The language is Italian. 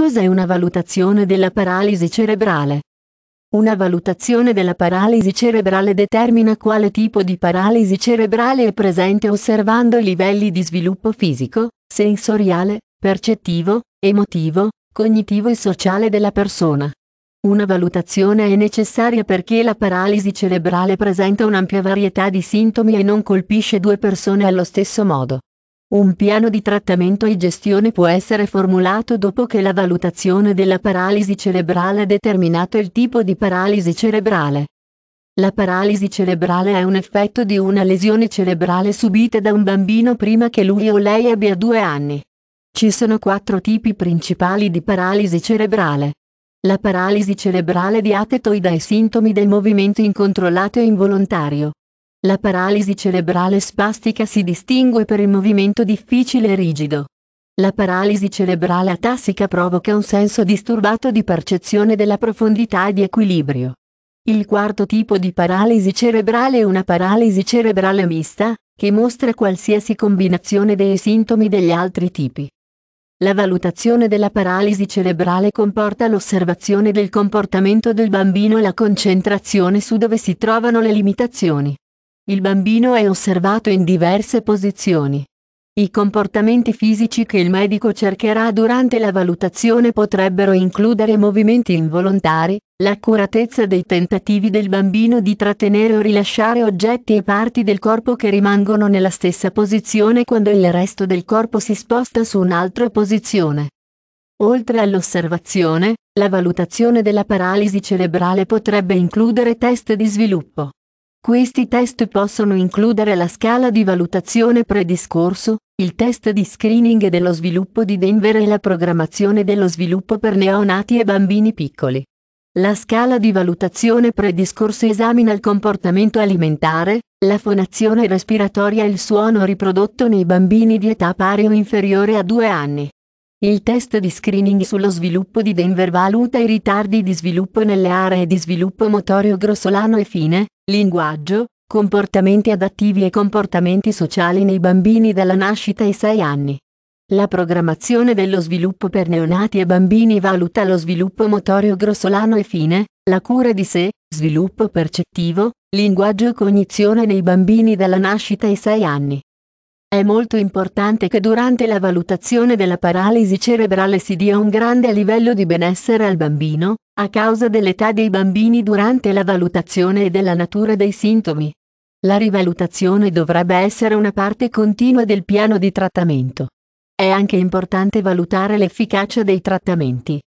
Cos'è una valutazione della paralisi cerebrale? Una valutazione della paralisi cerebrale determina quale tipo di paralisi cerebrale è presente osservando i livelli di sviluppo fisico, sensoriale, percettivo, emotivo, cognitivo e sociale della persona. Una valutazione è necessaria perché la paralisi cerebrale presenta un'ampia varietà di sintomi e non colpisce due persone allo stesso modo. Un piano di trattamento e gestione può essere formulato dopo che la valutazione della paralisi cerebrale ha determinato il tipo di paralisi cerebrale. La paralisi cerebrale è un effetto di una lesione cerebrale subita da un bambino prima che lui o lei abbia due anni. Ci sono quattro tipi principali di paralisi cerebrale. La paralisi cerebrale di atetoida i sintomi del movimento incontrollato e involontario. La paralisi cerebrale spastica si distingue per il movimento difficile e rigido. La paralisi cerebrale atassica provoca un senso disturbato di percezione della profondità e di equilibrio. Il quarto tipo di paralisi cerebrale è una paralisi cerebrale mista, che mostra qualsiasi combinazione dei sintomi degli altri tipi. La valutazione della paralisi cerebrale comporta l'osservazione del comportamento del bambino e la concentrazione su dove si trovano le limitazioni. Il bambino è osservato in diverse posizioni. I comportamenti fisici che il medico cercherà durante la valutazione potrebbero includere movimenti involontari, l'accuratezza dei tentativi del bambino di trattenere o rilasciare oggetti e parti del corpo che rimangono nella stessa posizione quando il resto del corpo si sposta su un'altra posizione. Oltre all'osservazione, la valutazione della paralisi cerebrale potrebbe includere test di sviluppo questi test possono includere la scala di valutazione prediscorso, il test di screening dello sviluppo di Denver e la programmazione dello sviluppo per neonati e bambini piccoli. La scala di valutazione prediscorso esamina il comportamento alimentare, la fonazione respiratoria e il suono riprodotto nei bambini di età pari o inferiore a due anni. Il test di screening sullo sviluppo di Denver valuta i ritardi di sviluppo nelle aree di sviluppo motorio grossolano e fine, linguaggio, comportamenti adattivi e comportamenti sociali nei bambini dalla nascita ai 6 anni. La programmazione dello sviluppo per neonati e bambini valuta lo sviluppo motorio grossolano e fine, la cura di sé, sviluppo percettivo, linguaggio e cognizione nei bambini dalla nascita ai 6 anni. È molto importante che durante la valutazione della paralisi cerebrale si dia un grande livello di benessere al bambino, a causa dell'età dei bambini durante la valutazione e della natura dei sintomi. La rivalutazione dovrebbe essere una parte continua del piano di trattamento. È anche importante valutare l'efficacia dei trattamenti.